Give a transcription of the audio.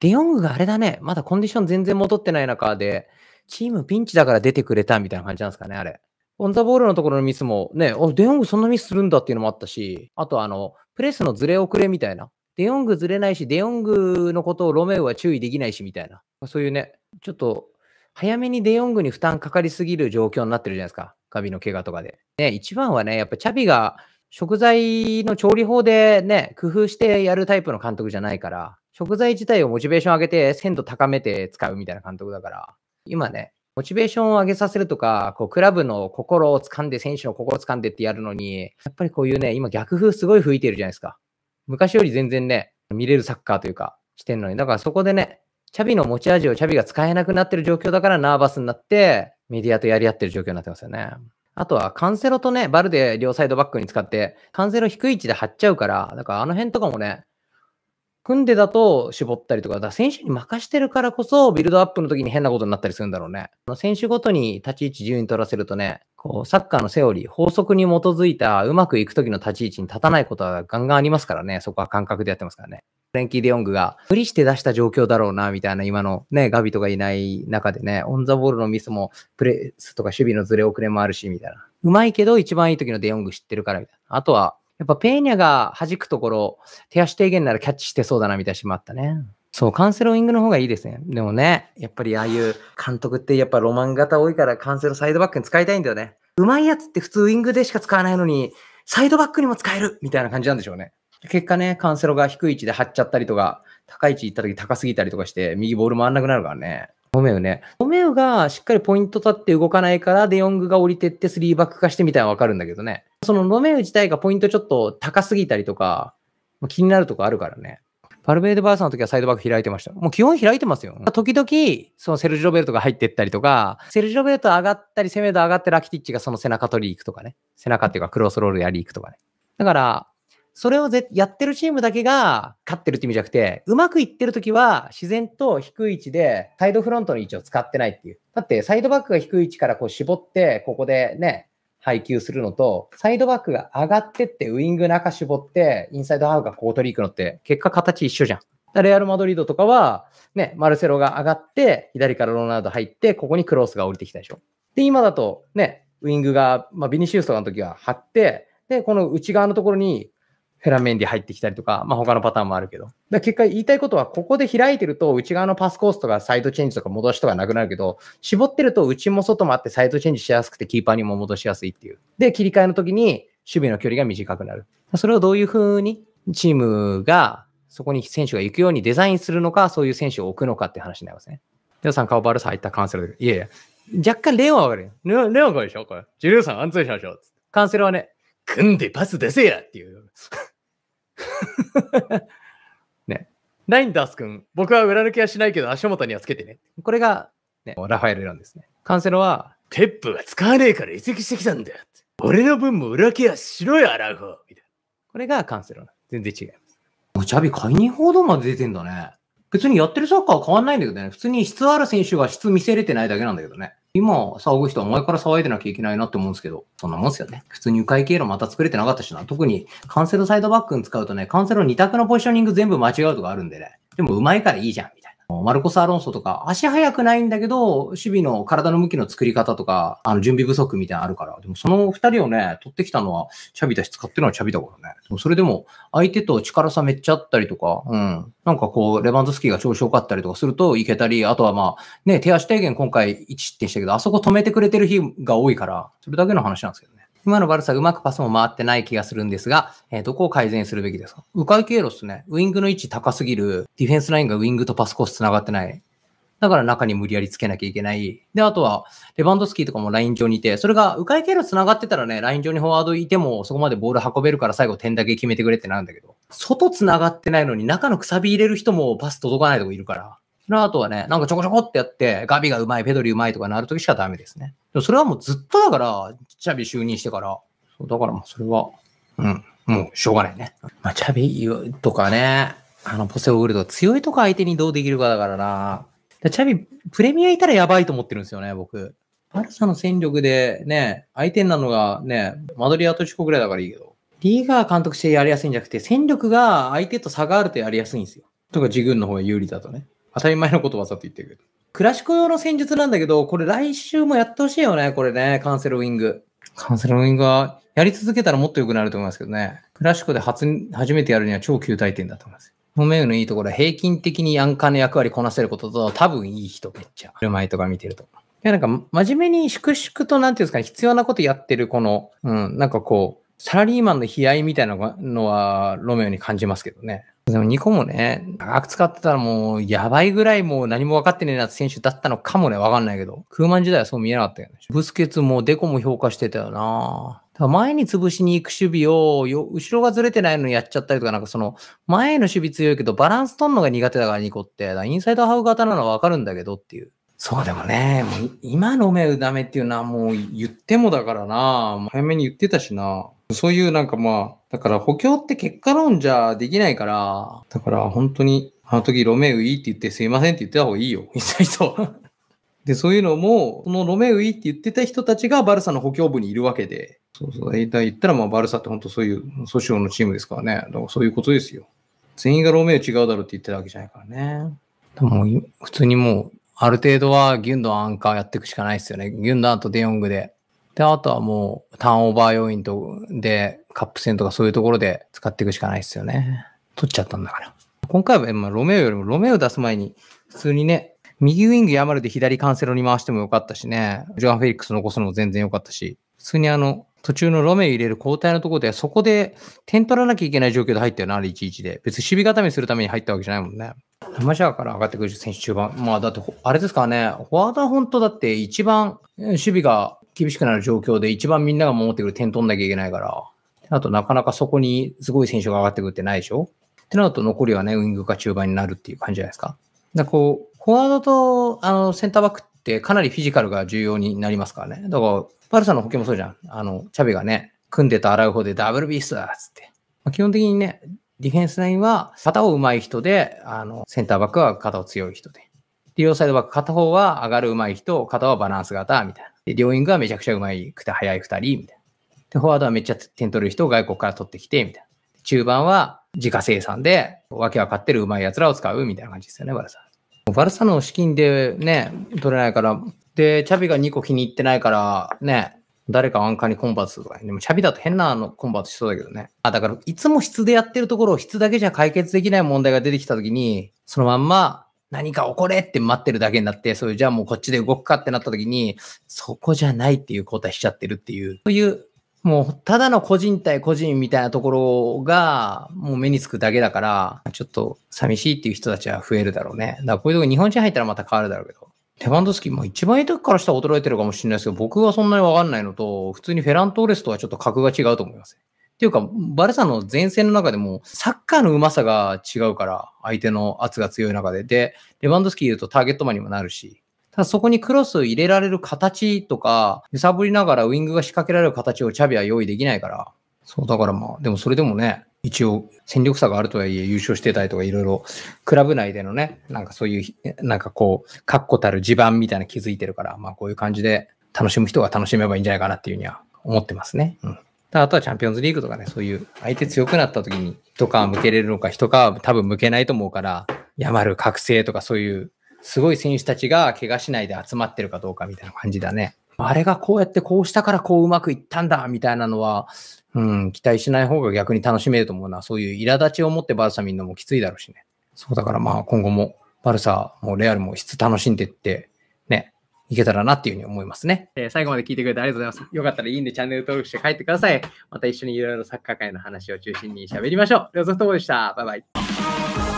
デヨングがあれだね、まだコンディション全然戻ってない中で、チームピンチだから出てくれたみたいな感じなんですかね、あれ。オンザボールのところのミスもね、デヨングそんなミスするんだっていうのもあったし、あとあの、プレスのずれ遅れみたいな。デヨングずれないし、デヨングのことをロメウは注意できないしみたいな。そういうね、ちょっと早めにデヨングに負担かかりすぎる状況になってるじゃないですか。ガビの怪我とかで。ね、一番はね、やっぱチャビが食材の調理法でね、工夫してやるタイプの監督じゃないから、食材自体をモチベーション上げて、鮮度高めて使うみたいな監督だから、今ね、モチベーションを上げさせるとか、こう、クラブの心を掴んで、選手の心を掴んでってやるのに、やっぱりこういうね、今逆風すごい吹いてるじゃないですか。昔より全然ね、見れるサッカーというか、してんのに。だからそこでね、チャビの持ち味をチャビが使えなくなってる状況だからナーバスになって、メディアとやり合ってる状況になってますよね。あとはカンセロとね、バルで両サイドバックに使って、カンセロ低い位置で張っちゃうから、だからあの辺とかもね、組んでだと絞ったりとか、だ選手に任してるからこそ、ビルドアップの時に変なことになったりするんだろうね。選手ごとに立ち位置自由に取らせるとね、こう、サッカーのセオリー、法則に基づいたうまくいく時の立ち位置に立たないことはガンガンありますからね、そこは感覚でやってますからね。フレンキー・デヨングが無理して出した状況だろうな、みたいな今のね、ガビとかいない中でね、オンザボールのミスも、プレスとか守備のずれ遅れもあるし、みたいな。うまいけど一番いい時のデヨング知ってるから、みたいな。あとはやっぱペーニャが弾くところ、手足低減ならキャッチしてそうだなみたいなしもあったね。そう、カンセロウイングの方がいいですね。でもね、やっぱりああいう監督ってやっぱロマン型多いからカンセロサイドバックに使いたいんだよね。うまいやつって普通ウイングでしか使わないのに、サイドバックにも使えるみたいな感じなんでしょうね。結果ね、カンセロが低い位置で張っちゃったりとか、高い位置行った時高すぎたりとかして、右ボール回んなくなるからね。ロメウね。ロメウがしっかりポイント立って動かないから、デヨングが降りてって3バック化してみたいなわかるんだけどね。そのロメウ自体がポイントちょっと高すぎたりとか、気になるとこあるからね。パルベーデバーサの時はサイドバック開いてました。もう基本開いてますよ。時々、そのセルジロベルトが入ってったりとか、セルジロベルト上がったり、セメド上がってラキティッチがその背中取りに行くとかね。背中っていうかクロスロールやり行くとかね。だから、それをぜやってるチームだけが勝ってるって意味じゃなくて、うまくいってる時は自然と低い位置でサイドフロントの位置を使ってないっていう。だってサイドバックが低い位置からこう絞って、ここでね、配球するのと、サイドバックが上がってってウイング中絞って、インサイドハウトがこう取り行くのって結果形一緒じゃん。レアル・マドリードとかは、ね、マルセロが上がって、左からロナウド入って、ここにクロスが降りてきたでしょ。で、今だと、ね、ウイングが、まあ、ビニシウスとかの時は張って、で、この内側のところにフェラメンディ入ってきたりとか、まあ、他のパターンもあるけど。だ結果言いたいことは、ここで開いてると、内側のパスコースとかサイドチェンジとか戻しとかなくなるけど、絞ってると、内も外もあってサイドチェンジしやすくて、キーパーにも戻しやすいっていう。で、切り替えの時に守備の距離が短くなる。それをどういうふうにチームが、そこに選手が行くようにデザインするのか、そういう選手を置くのかって話になりますね。皆さん、顔バルス入ったカンセロで。いやいや、若干レオは悪い。るレオ、レオがでしょこれ。ジュルさん、安全しましょう。カンセルはね、組んでパス出せやっていう。ね。ナインダース君、僕は裏抜けはしないけど足元にはつけてね。これが、ね、ラファエルなんですね。カンセロは、ペップは使わねえから移籍してきたんだよ。俺の分も裏ケアはしろよ、アラウホみたいな。これがカンセロな。全然違います。チャビ解任報道まで出てんだね。別にやってるサッカーは変わんないんだけどね、普通に質ある選手が質見せれてないだけなんだけどね。今、騒ぐ人は前から騒いでなきゃいけないなって思うんですけど、そんなもんですよね。普通に迂回経路また作れてなかったしな。特に、カンセルサイドバックに使うとね、カンセル2択のポジショニング全部間違うとかあるんでね。でも、上手いからいいじゃん、みたいな。マルコス・アロンソとか、足速くないんだけど、守備の体の向きの作り方とか、あの、準備不足みたいなのあるから、でもその二人をね、取ってきたのは、チャビだし、使ってるのはチャビだからね。でもそれでも、相手と力差めっちゃあったりとか、うん。なんかこう、レバンドスキーが調子良かったりとかすると、いけたり、あとはまあ、ね、手足低減今回1失点したけど、あそこ止めてくれてる日が多いから、それだけの話なんですけどね。今のバルサ、うまくパスも回ってない気がするんですが、えー、どこを改善するべきですか迂回経路っすね。ウイングの位置高すぎる。ディフェンスラインがウイングとパスコース繋がってない。だから中に無理やりつけなきゃいけない。で、あとは、レバンドスキーとかもライン上にいて、それが迂回経路繋がってたらね、ライン上にフォワードいても、そこまでボール運べるから最後点だけ決めてくれってなるんだけど、外繋がってないのに中のくさび入れる人もパス届かないとこいるから、の後はね、なんかちょこちょこってやって、ガビがうまい、ペドリうまいとかなるときしかダメですね。でもそれはもうずっとだから、チャビ就任してから、そうだからもうそれは、うん、もうしょうがないね。まあ、チャビとかね、あの、ポセオグルド、強いとか相手にどうできるかだからな。チャビ、プレミアいたらやばいと思ってるんですよね、僕。バルサの戦力でね、相手になるのがね、マドリアとチコぐらいだからいいけど、リーガー監督してやりやすいんじゃなくて、戦力が相手と差があるとやりやすいんですよ。とか、自軍の方が有利だとね。当たり前のことわざと言ってくる。クラシック用の戦術なんだけど、これ来週もやってほしいよね、これね、カンセルウィング。カンセルウィングはやり続けたらもっと良くなると思いますけどね。クラシックで初初めてやるには超球体点だと思います。ホメウのいいところは平均的にアンカーの役割こなせることと、多分いい人めっちゃ。振る舞いとか見てると。いや、なんか、真面目に粛々と、なんていうんですかね、必要なことやってる、この、うん、なんかこう、サラリーマンの悲哀みたいなのは、ロメオに感じますけどね。でも2個もね、長く使ってたらもう、やばいぐらいもう何も分かってねえなって選手だったのかもね、分かんないけど。空ン時代はそう見えなかったよね。ブスケツもデコも評価してたよな前に潰しに行く守備を後ろがずれてないのにやっちゃったりとか、なんかその、前の守備強いけど、バランス取るのが苦手だから、ニコって。インサイドハウ型なのはわかるんだけどっていう。そうでもね、もう今の目ダメっていうのはもう言ってもだからな、早めに言ってたしな。そういうなんかまあ、だから補強って結果論じゃできないから、だから本当に、あの時ロメウいいって言ってすいませんって言ってた方がいいよ、みたいな人。で、そういうのも、そのロメウいって言ってた人たちがバルサの補強部にいるわけで、そうそう、大体言ったら、まあ、バルサって本当そういう訴訟のチームですからね。だからそういうことですよ。全員がロメウ違うだろうって言ってたわけじゃないからね。でも、普通にもう、ある程度はギュンドアンカーやっていくしかないですよね。ギュンドアンとデヨングで。で、あとはもう、ターンオーバー要因とで、カップ戦とかそういうところで使っていくしかないですよね。取っちゃったんだから。今回は、まあ、ロメオよりも、ロメオ出す前に、普通にね、右ウィングヤマルで左カンセロに回してもよかったしね、ジョアン・フェリックス残すのも全然よかったし、普通にあの、途中のロメ入れる交代のところで、そこで点取らなきゃいけない状況で入ったよな、あれ11で。別に守備固めするために入ったわけじゃないもんね。マジャーから上がってくる選手中盤。まあだって、あれですかね、フォワードは本当だって一番守備が厳しくなる状況で、一番みんなが守ってくる点取んなきゃいけないから、あとなかなかそこにすごい選手が上がってくるってないでしょってなると残りはね、ウイングか中盤になるっていう感じじゃないですか。だかこう、フォワードとあのセンターバックってかなりフィジカルが重要になりますからね。だから、パルサの保険もそうじゃん。あの、チャビがね、組んでた洗う方でダブルビースだっつって。まあ、基本的にね、ディフェンスラインは肩を上手い人で、あの、センターバックは肩を強い人で。で、両サイドバック片方は上がる上手い人、片はバランス型みたいな。で、両院がめちゃくちゃうまくて速い2人、みたいな。で、フォワードはめっちゃ点取る人を外国から取ってきて、みたいな。中盤は自家生産で、わけわかってるうまい奴らを使うみたいな感じですよね、バルサ。バルサの資金でね、取れないから、で、チャビが2個気に入ってないから、ね、誰かアンカーにコンバートとか、ね、でもチャビだと変なのコンバートしそうだけどね。あ、だからいつも質でやってるところを質だけじゃ解決できない問題が出てきたときに、そのまんま何か起これって待ってるだけになって、そういうじゃあもうこっちで動くかってなった時に、そこじゃないっていう交代しちゃってるっていう、そういうもうただの個人対個人みたいなところがもう目につくだけだから、ちょっと寂しいっていう人たちは増えるだろうね。だからこういうとこ日本人入ったらまた変わるだろうけど。テバンドスキーも一番いい時からしたら衰えてるかもしれないですけど、僕はそんなにわかんないのと、普通にフェラントーレスとはちょっと格が違うと思います。っていうか、バルサの前線の中でも、サッカーのうまさが違うから、相手の圧が強い中で。で、レバンドスキー言うとターゲットマンにもなるし。ただそこにクロスを入れられる形とか、揺さぶりながらウイングが仕掛けられる形をチャビは用意できないから。そう、だからまあ、でもそれでもね、一応戦力差があるとはいえ優勝してたりとかいろいろ、クラブ内でのね、なんかそういう、なんかこう、確固たる地盤みたいな気づいてるから、まあこういう感じで楽しむ人が楽しめばいいんじゃないかなっていうには思ってますね。うんあとはチャンピオンズリーグとかね、そういう相手強くなった時に一皮向けれるのか、一皮多分向けないと思うから、山る覚醒とかそういうすごい選手たちが怪我しないで集まってるかどうかみたいな感じだね。あれがこうやってこうしたからこううまくいったんだみたいなのは、うん、期待しない方が逆に楽しめると思うな。そういう苛立ちを持ってバルサ見るのもきついだろうしね。そうだからまあ今後もバルサもレアルも質楽しんでって、いけたらなっていうふうに思いますね。えー、最後まで聞いてくれてありがとうございます。よかったらいいんでチャンネル登録して帰ってください。また一緒にいろいろサッカー界の話を中心に喋りましょう。では、ソフトボールでした。バイバイ。